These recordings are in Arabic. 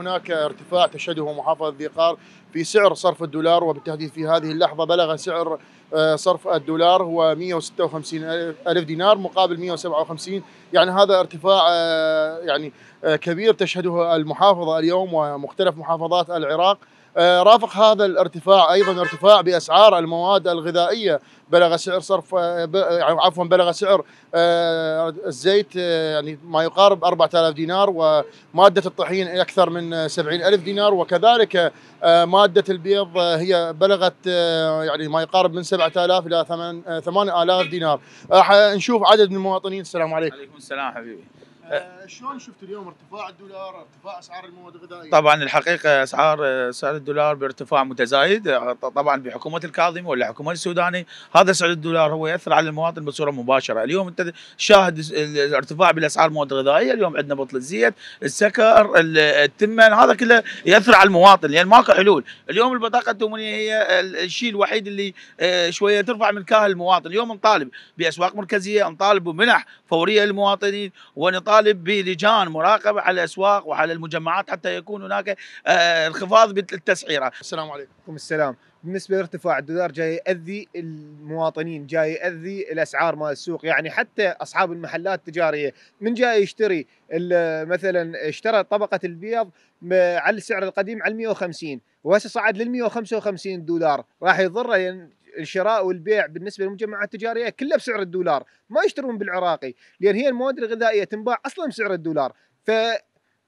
هناك ارتفاع تشهده محافظة ذي قار في سعر صرف الدولار وبالتحديد في هذه اللحظة بلغ سعر آه، صرف الدولار هو 156 ألف دينار مقابل 157 يعني هذا ارتفاع آه، يعني آه، كبير تشهده المحافظة اليوم ومختلف محافظات العراق آه، رافق هذا الارتفاع ايضا ارتفاع باسعار المواد الغذائيه بلغ سعر صرف آه، يعني عفوا بلغ سعر آه، الزيت يعني ما يقارب 4000 دينار وماده الطحين اكثر من 70000 دينار وكذلك ماده البيض هي بلغت يعني ما يقارب من 7000 الى 8000 دينار نشوف عدد من المواطنين السلام عليكم. عليكم السلام حبيبي أه، شلون شفت اليوم ارتفاع الدولار ارتفاع اسعار المواد الغذائيه طبعا الحقيقه اسعار سعر الدولار بارتفاع متزايد أه، طبعا بحكومه الكاظمي ولا حكومه السوداني هذا سعر الدولار هو ياثر على المواطن بصوره مباشره اليوم انت شاهد الارتفاع بالاسعار المواد الغذائيه اليوم عندنا بطل الزيت السكر التمن هذا كله ياثر على المواطن لان يعني ماكو حلول اليوم البطاقه التموينيه هي الشيء الوحيد اللي أه، شويه ترفع من كاهل المواطن اليوم نطالب باسواق مركزيه نطالب بمنح فوريه للمواطنين ونطالب يطالب بلجان مراقبه على الاسواق وعلى المجمعات حتى يكون هناك انخفاض آه، بالتسعيره. السلام عليكم. السلام. بالنسبه لارتفاع الدولار جاي ياذي المواطنين، جاي ياذي الاسعار مال السوق، يعني حتى اصحاب المحلات التجاريه، من جاي يشتري مثلا اشترى طبقه البيض على السعر القديم على 150 وهسه صعد لل 155 دولار، راح يضره يعني الشراء والبيع بالنسبه للمجمعات التجاريه كلها بسعر الدولار ما يشترون بالعراقي لان هي المواد الغذائيه تنباع اصلا بسعر الدولار ف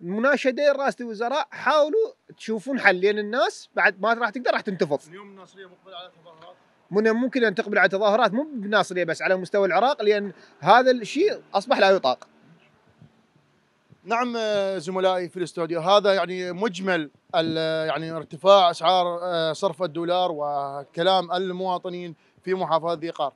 مناشده رئاسه الوزراء حاولوا تشوفون حل لان الناس بعد ما راح تقدر راح تنتفض. اليوم الناصريه مقبله على تظاهرات من ممكن ان تقبل على تظاهرات مو بالناصريه بس على مستوى العراق لان هذا الشيء اصبح لا يطاق. نعم آه، زملائي في الاستوديو هذا يعني مجمل آه، يعني ارتفاع اسعار آه، صرف الدولار وكلام المواطنين في محافظه ذي قار